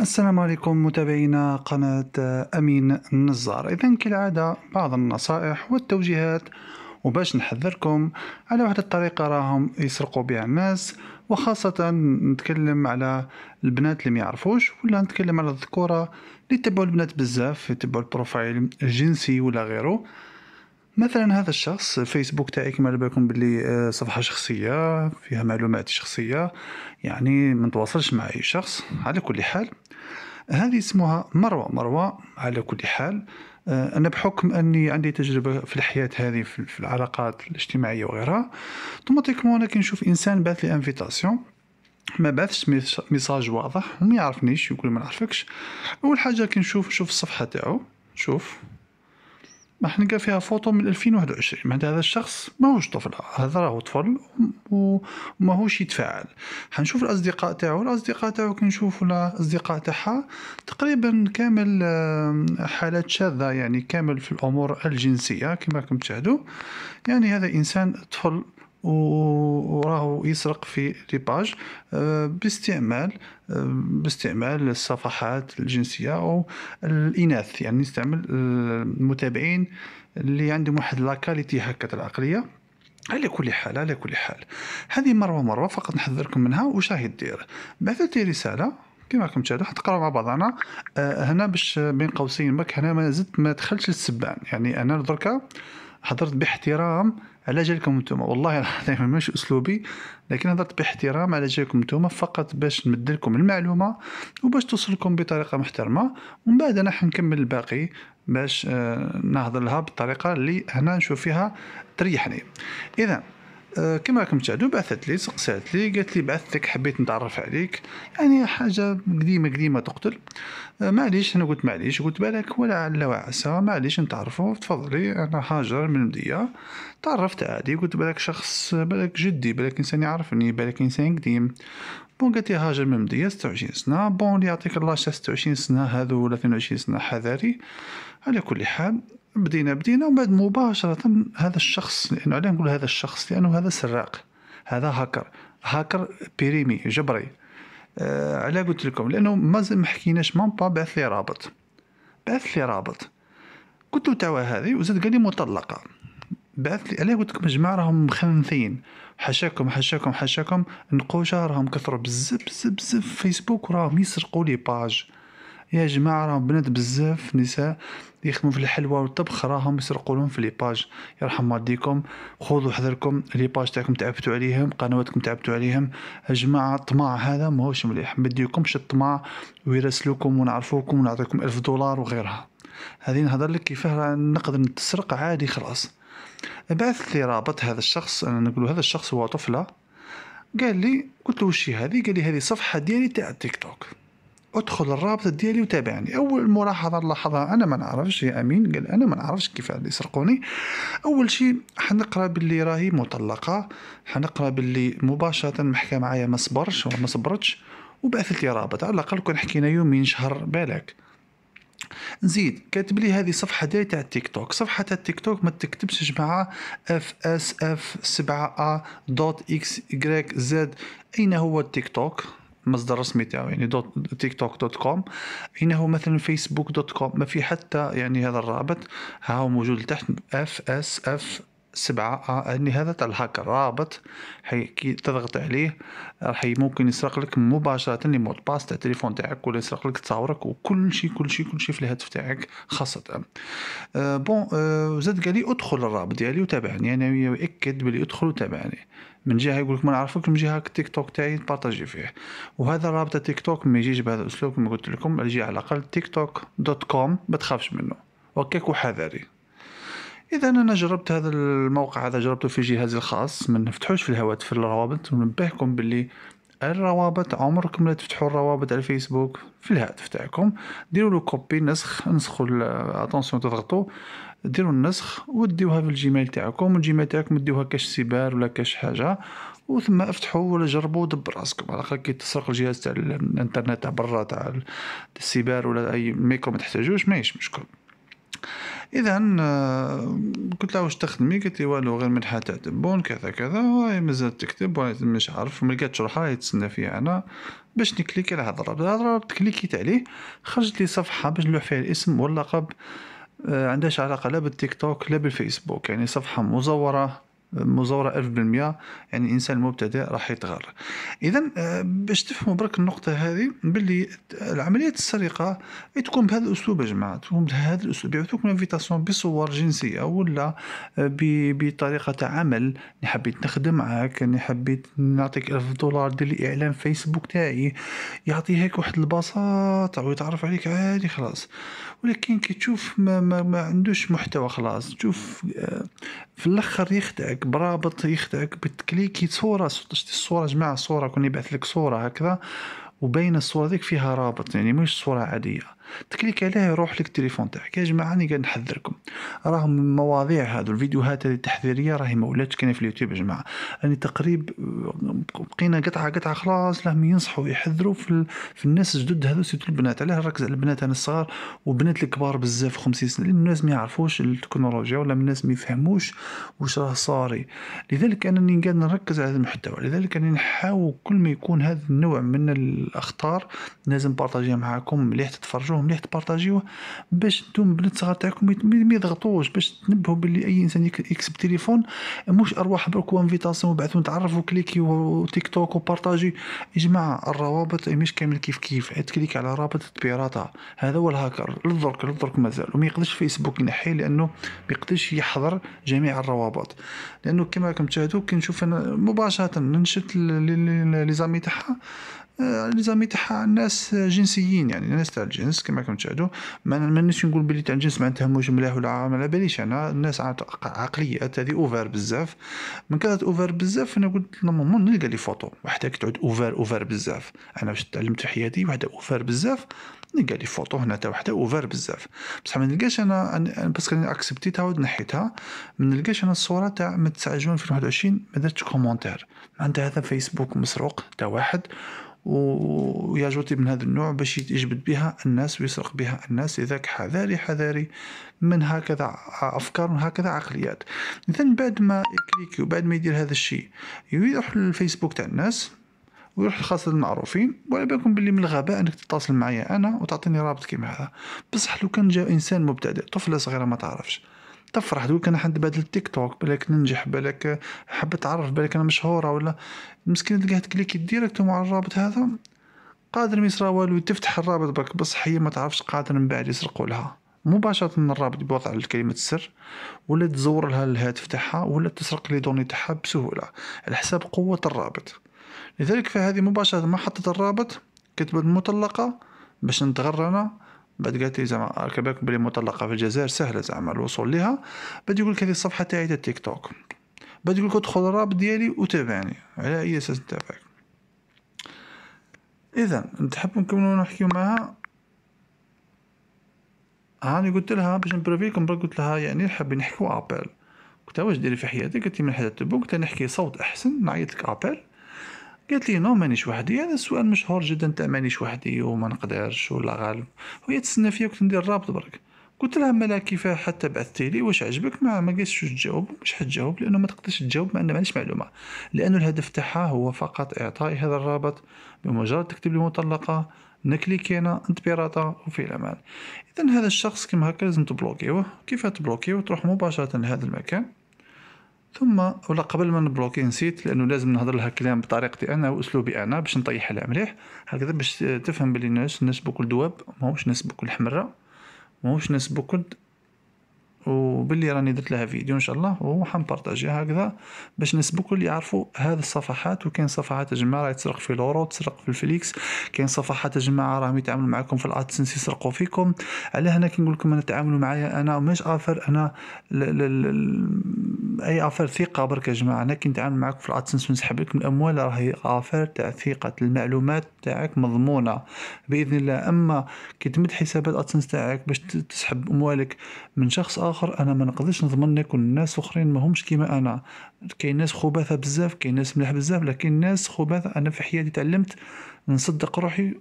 السلام عليكم متابعينا قناة آه، أمين النزار إذا كالعادة بعض النصائح والتوجيهات وباش نحذركم على واحد الطريقة راهم يسرقوا بها الناس وخاصة نتكلم على البنات اللي ميعرفوش ولا نتكلم على الذكورة اللي يتبعوا البنات بزاف يتبعوا البروفايل الجنسي ولا غيره مثلا هذا الشخص الفيسبوك تاعي كما على بالكم باللي آه، صفحه شخصيه فيها معلومات شخصيه يعني ما نتواصلش مع اي شخص على كل حال هذه اسمها مروى مروى على كل حال آه، أنا بحكم أني عندي تجربة في الحياة هذه في العلاقات الاجتماعية وغيرها اوتوماتيكمون أنا كنشوف إنسان بعث لي انفيتاسيون ما بعثش ميساج واضح وما يعرفنيش يقول ما نعرفكش اول حاجه كنشوف نشوف الصفحه تاعو شوف راح نلقى فيها فوتو من 2021 معناتها هذا الشخص ماهوش طفل هذا راهو طفل وماهوش يتفاعل حنشوف الاصدقاء تاعو الاصدقاء تاعو كي نشوفوا الاصدقاء تاعها تقريبا كامل حالات شاذه يعني كامل في الامور الجنسيه كما راكم تشاهدوا يعني هذا انسان طفل وراه يسرق في لي باج آه، باستعمال آه، باستعمال الصفحات الجنسيه او الاناث يعني نستعمل آه، المتابعين اللي عندهم واحد لاكاليتي هكا العقليه على كل حال على كل حال هذه مره مره فقط نحذركم منها واش راهي دير بعثت لي رساله كما راكم تشاهدوا حنقراو مع بعضنا هنا باش بين قوسين برك هنا ما زدت ما دخلتش للسبان يعني انا دركا هضرت باحترام على جالكم نتوما والله العظيم مش اسلوبي لكن هضرت باحترام على جالكم نتوما فقط باش نمد لكم المعلومه وباش توصلكم بطريقه محترمه ومن بعد انا حنكمل الباقي باش آه، نهضر لها بالطريقه اللي هنا نشوف فيها تريحني اذا آه، كما راكم تعدو بعثت لي سقسات لي قالت لي بعثتك حبيت نتعرف عليك يعني حاجه قديمه قديمه تقتل آه، معليش انا قلت معليش قلت بالك ولا علا وعسى معليش نتعرفوا تفضلي انا هاجر من المديه تعرفت عادي قلت بالك شخص بالك جدي بالك انسان يعرفني بالك انسان قديم بون قالت لي هاجر من المديه 26 سنه بون يعطيك الله 26 سنه هذو ولا 22 سنه حذاري على كل حال بدينا بدينا ومن بعد مباشره هذا الشخص لانه علاه نقول هذا الشخص لانه هذا سراق هذا هاكر هاكر بيريمي جبري آه علاه قلت لكم لانه مازال ما حكيناش مام با بعث لي رابط بعث لي رابط قلت له توا هذه وزاد قال لي مطلقه بعث لي علاه قلت لكم جماعه راهم مخنثين حشاكم حشاكم حشاكم نقوشه راهم كثروا بزاف بزاف بزاف فيسبوك وراهم يسرقوا لي باج يا جماعه راهم بنات بزاف نساء يخدموا في الحلوى والطبخ راهم يسرقوا لهم في لي باج يرحم والديكم خذوا حذركم لي باج تاعكم تعبتوا عليهم قنواتكم تعبتوا عليهم يا جماعه الطماع هذا ماهوش مليح ما يراسلوكم و ويرسلوكم ونعرفوكم ونعطيكم ألف دولار وغيرها هذه نهضر لك كيفاه نقدر نتسرق عادي خلاص بعث لي رابط هذا الشخص انا نقول هذا الشخص هو طفله قال لي قلت له وش هذه قال لي هذه صفحه ديالي تاع التيك توك ادخل الرابط ديالي وتابعني اول ملاحظه نلاحظها انا ما نعرفش يا امين قال انا ما نعرفش كيف يسرقوني اول شيء حنقرا باللي راهي مطلقه حنقرا باللي مباشره المحكمه معايا ما صبرش وما ما صبرتش وبعثت لي رابط على الاقل كون حكينا يومين شهر بالك نزيد كاتب لي هذه صفحه داي تاع التيك توك صفحه تاع التيك توك ما تكتبش مع اف اس اف 7 ا دوت اكس y زد اين هو التيك توك المصدر الرسمي تاعو يعني دوت تيك توك دوت كوم هو مثلا فيسبوك دوت كوم ما في حتى يعني هذا الرابط ها هو موجود تحت اف اس اف سبعة آه، أني هذا تاع الهاكر رابط حي كي تضغط عليه راح ممكن يسرق لك مباشرة لي مود باس تاع التليفون تاعك ولا يسرق لك تصاورك وكل شيء كل شيء كل شيء في الهاتف تاعك خاصة آه بون آه زاد قال لي ادخل الرابط ديالي وتابعني يعني يأكد بلي ادخل وتابعني من جهه يقول لك ما نعرفك من جهه تيك توك تاعي بارطاجي فيه وهذا رابط تيك توك ما يجيش بهذا الاسلوب كما قلت لكم الجي على الاقل تيك توك دوت كوم ما تخافش منه وكيك وحذري اذا انا جربت هذا الموقع هذا جربته في جهازي الخاص ما نفتحوش في الهواتف في الروابط وننبهكم باللي الروابط عمركم لا تفتحوا الروابط على الفيسبوك في الهاتف تاعكم ديروا له كوبي نسخ نسخوا اتونسيون تضغطوا ديروا النسخ وديوها في الجيميل تاعكم والجيميل تاعكم ديوها كاش سيبار ولا كاش حاجه وثم افتحوا ولا جربوا دبر راسكم على الاقل كي تسرق الجهاز تاع الانترنت تاع برا تاع السيبار ولا اي ميكرو ما تحتاجوش ماهيش مشكل اذا آه، قلت له واش تخدمي قالت لي والو غير منحه تاع تبون كذا كذا هاي مازال تكتب وهي مش عارف ما لقاتش روحها يتسنى فيها انا باش نكليكي على الهضره الرابط كليكيت عليه خرجت لي صفحه باش نلوح فيها الاسم واللقب آه، عندهاش علاقه لا بالتيك توك لا بالفيسبوك يعني صفحه مزوره مزوره 1000% يعني الانسان المبتدئ راح يتغر اذا آه، باش تفهموا برك النقطه هذه باللي عمليه السرقه تكون بهذا الاسلوب يا جماعه تكون بهذا الاسلوب يعطوك انفيتاسيون بصور جنسيه ولا آه، بطريقه عمل اني حبيت نخدم معاك اني حبيت نعطيك 1000 دولار دير لي اعلان فيسبوك تاعي يعطي هيك واحد البساطه ويتعرف عليك عادي خلاص ولكن كي تشوف ما, ما, ما عندوش محتوى خلاص تشوف آه، في الاخر يخدعك يخدعك برابط يخدعك بتكليكي صوره شتي الصوره جماعه صوره كون يبعث لك صوره هكذا وبين الصوره ذيك فيها رابط يعني مش صوره عاديه تكليك عليه يروح لك التليفون تاعك يا جماعه راني قاعد نحذركم راه المواضيع هذو الفيديوهات هذه التحذيريه راهي مولاتش كاينه في اليوتيوب يا جماعه راني تقريب بقينا قطعه قطعه خلاص لهم ينصحوا يحذروا في, في الناس الجدد هذو سيتو البنات علاه نركز على البنات انا الصغار وبنات الكبار بزاف 50 سنه لان الناس ما يعرفوش التكنولوجيا ولا الناس ما يفهموش واش راه صاري لذلك انني قاعد نركز على هذا المحتوى لذلك انا نحاول كل ما يكون هذا النوع من الاخطار لازم بارطاجيها معاكم مليح تتفرجوه ديروه مليح تبارطاجيوه باش نتوما البنات الصغار تاعكم ما يضغطوش باش تنبهوا باللي اي انسان يكسب تليفون مش ارواح برك وانفيتاسيون وبعثوا تعرفوا كليكي وتيك توك وبارطاجي يا جماعه الروابط مش كامل كيف كيف تكليك على رابط تبيراطا هذا هو الهاكر للدرك للدرك مازال وما يقدرش فيسبوك ينحيه لانه ما يقدرش يحضر جميع الروابط لانه كما راكم تشاهدوا نشوف انا مباشره ننشط لي زامي تاعها زامي آه، تاعها الناس جنسيين يعني الناس تاع الجنس كما راكم تشاهدوا ما نمنش نقول بلي تاع الجنس معناتها موش ملاح ولا ما على باليش انا الناس عقليات هذه اوفر بزاف من كانت اوفر بزاف انا قلت نورمالمون نلقى لي فوتو وحده تعود اوفر اوفر بزاف انا باش تعلمت في حياتي وحده اوفر بزاف نلقى لي فوتو هنا تاع وحده اوفر بزاف بصح ما نلقاش انا, أنا باسكو انا اكسبتيتها ونحيتها ما نلقاش انا الصوره تاع من 9 جون 2021 ما درتش كومونتير معناتها هذا فيسبوك مسروق تاع واحد وياجوتي من هذا النوع باش يجبد بها الناس ويسرق بها الناس لذلك حذاري حذاري من هكذا أفكار هكذا عقليات إذا بعد ما يكليكي وبعد ما يدير هذا الشيء يروح للفيسبوك تاع الناس ويروح الخاص المعروفين وعلى بالكم باللي من الغباء انك تتصل معايا انا وتعطيني رابط كيما هذا بصح لو كان جا انسان مبتدئ طفله صغيره ما تعرفش تفرح تقول انا حد بدل تيك توك بالك ننجح بالك حاب تعرف بالك انا مشهوره ولا مسكين تلقاها تكليكي ديريكت على الرابط هذا قادر ما يصرى والو تفتح الرابط برك بصح هي ما تعرفش قادر من بعد يسرقوا لها مباشرة الرابط بوضع كلمة السر ولا تزور لها الهاتف تاعها ولا تسرق لي دوني تاعها بسهولة على حساب قوة الرابط لذلك فهذه مباشرة ما حطت الرابط كتبت مطلقة باش نتغرنا بعد قالت لي زعما كباك بلي مطلقه في الجزائر سهله زعما الوصول لها بعد يقول لك هذه الصفحه تاعي تاع تيك توك بعد يقول لك ادخل الراب ديالي وتابعني على اي اساس نتابعك اذا نحب نكملو نحكيو معاها هاني قلت لها باش نبروفيكم برك قلت لها يعني حابين نحكيو ابل قلت واش ديري في حياتك قلت لي من حدا تبوك قلت نحكي صوت احسن نعيط لك ابل قالت لي نو مانيش وحدي هذا السؤال مشهور جدا تاع مانيش وحدي وما نقدرش ولا غالب وهي تسنى فيا كنت ندير الرابط برك قلت لها مالا كيف حتى بعثتي لي واش عجبك ما ما قالتش تجاوب مش حتجاوب لانه ما تقدرش تجاوب ما عندها معلومه لانه الهدف تاعها هو فقط اعطاء هذا الرابط بمجرد تكتب لي مطلقه نكليكي انا انت بيراطا وفي الامان اذا هذا الشخص كما هكا لازم تبلوكيوه كيف تبلوكيوه تروح مباشره لهذا المكان ثم ولا قبل ما نبلوكي نسيت لانه لازم نهضر لها كلام بطريقتي انا واسلوبي انا باش نطيح لها مليح هكذا باش تفهم بلي الناس الناس بكل دواب ماهوش ناس بكل حمره ماهوش ناس بكل وباللي راني درت لها فيديو ان شاء الله وحنبارطاجي هكذا باش الناس بكل يعرفوا هذه الصفحات وكاين صفحات يا جماعه راهي تسرق في لورو تسرق في الفليكس كاين صفحات يا جماعه راهم يتعاملوا معكم في الادسنس يسرقوا فيكم على هنا نقول لكم انا تعاملوا معايا انا مش افر انا ل ل ل اي افير ثقه برك يا جماعه انا كي نتعامل معاك في الادسنس ونسحب لك من الاموال راهي افير تاع ثقه المعلومات تاعك مضمونه باذن الله اما كي تمد حسابات ادسنس تاعك باش تسحب اموالك من شخص اخر انا ما نقدرش نضمن لك الناس اخرين ما همش كيما انا كاين ناس خباثه بزاف كاين ناس ملاح بزاف لكن ناس خباثه انا في حياتي تعلمت نصدق روحي